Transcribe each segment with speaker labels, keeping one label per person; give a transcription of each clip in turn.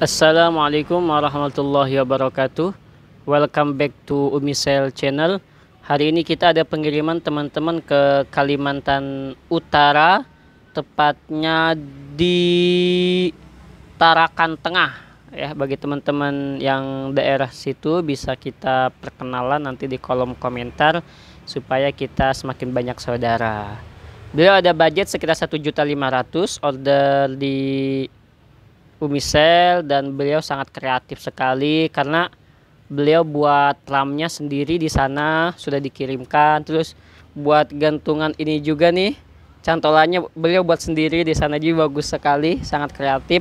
Speaker 1: Assalamualaikum warahmatullahi wabarakatuh Welcome back to Umisel channel Hari ini kita ada pengiriman teman-teman ke Kalimantan Utara Tepatnya di Tarakan Tengah ya Bagi teman-teman yang daerah situ bisa kita perkenalan nanti di kolom komentar Supaya kita semakin banyak saudara Beliau ada budget sekitar 1.500 order di Umi Sel dan beliau sangat kreatif sekali karena beliau buat lamnya sendiri di sana sudah dikirimkan terus buat gantungan ini juga nih cantolannya beliau buat sendiri di sana juga bagus sekali sangat kreatif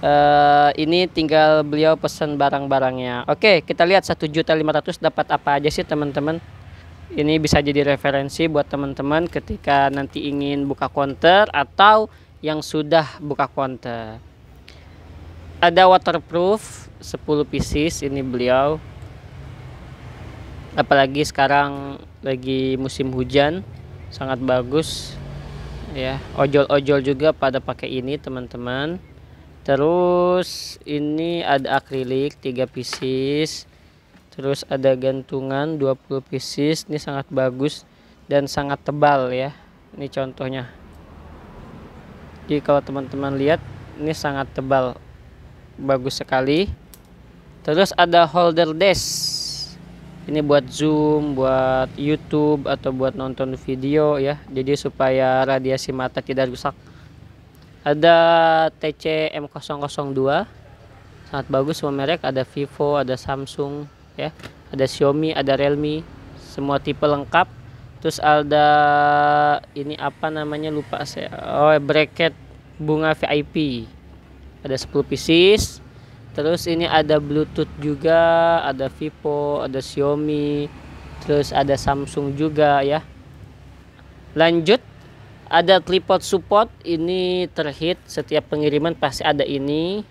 Speaker 1: uh, ini tinggal beliau pesan barang-barangnya. Oke, okay, kita lihat satu juta lima ratus dapat apa aja sih teman-teman. Ini bisa jadi referensi buat teman-teman ketika nanti ingin buka konter atau yang sudah buka konter ada waterproof 10 pieces ini beliau apalagi sekarang lagi musim hujan sangat bagus ya ojol-ojol juga pada pakai ini teman-teman terus ini ada akrilik 3 pieces terus ada gantungan 20 pieces ini sangat bagus dan sangat tebal ya ini contohnya jadi kalau teman-teman lihat ini sangat tebal bagus sekali terus ada holder desk ini buat zoom buat YouTube atau buat nonton video ya jadi supaya radiasi mata tidak rusak ada TCM002 sangat bagus semua merek ada Vivo ada Samsung ya ada Xiaomi ada Realme semua tipe lengkap terus ada ini apa namanya lupa saya oh bracket bunga VIP ada 10 pieces terus ini ada bluetooth juga ada vivo ada xiaomi terus ada samsung juga ya lanjut ada tripod support ini terhit setiap pengiriman pasti ada ini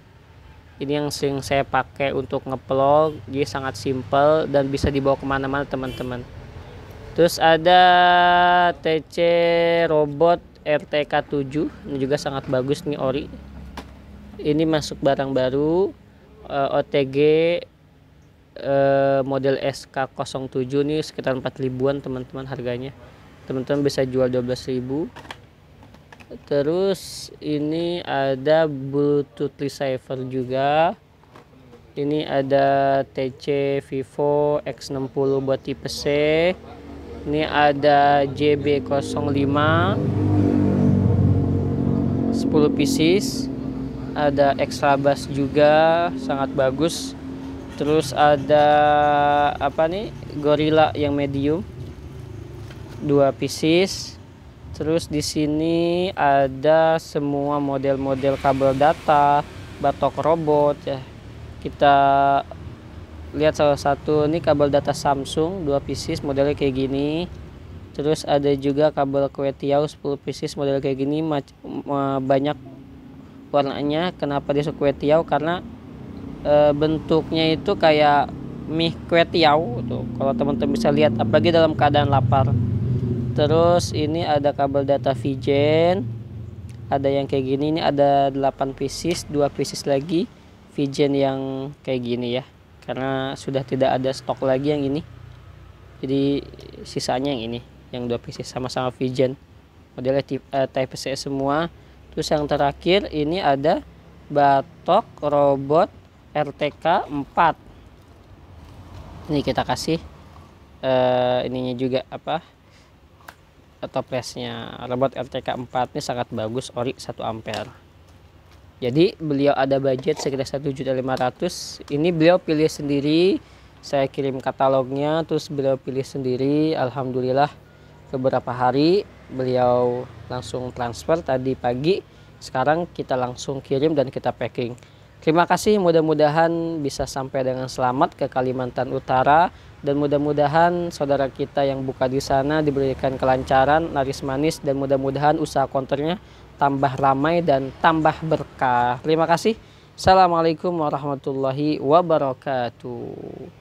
Speaker 1: ini yang sering saya pakai untuk ngeplog dia sangat simple dan bisa dibawa kemana-mana teman-teman terus ada TC robot RTK7 ini juga sangat bagus nih ori ini masuk barang baru uh, eh, OTG uh, eh, model SK07 ini sekitar 4 ribuan teman-teman harganya teman-teman bisa jual 12 ribu terus ini ada bluetooth receiver juga ini ada TC Vivo X60 buat tipe C ini ada JB05 10 pieces ada extra bass juga sangat bagus terus ada apa nih gorilla yang medium dua pieces terus di sini ada semua model-model kabel data batok robot ya kita lihat salah satu ini kabel data Samsung dua pieces modelnya kayak gini terus ada juga kabel kue tiau 10 pieces model kayak gini banyak warnanya kenapa dia kue tiaw karena e, bentuknya itu kayak mie kue tiaw tuh gitu. kalau teman-teman bisa lihat apalagi dalam keadaan lapar terus ini ada kabel data VGen ada yang kayak gini ini ada 8 pieces 2 pieces lagi VGen yang kayak gini ya karena sudah tidak ada stok lagi yang ini jadi sisanya yang ini yang dua pieces sama-sama VGen modelnya eh, type C semua terus yang terakhir ini ada batok robot RTK 4 ini kita kasih uh, ininya juga apa atau toplesnya robot RTK 4 ini sangat bagus ori 1 ampere jadi beliau ada budget sekitar 1.500 ini beliau pilih sendiri saya kirim katalognya terus beliau pilih sendiri alhamdulillah beberapa hari beliau langsung transfer tadi pagi. Sekarang kita langsung kirim dan kita packing. Terima kasih mudah-mudahan bisa sampai dengan selamat ke Kalimantan Utara dan mudah-mudahan saudara kita yang buka di sana diberikan kelancaran, laris manis dan mudah-mudahan usaha konternya tambah ramai dan tambah berkah. Terima kasih. Assalamualaikum warahmatullahi wabarakatuh.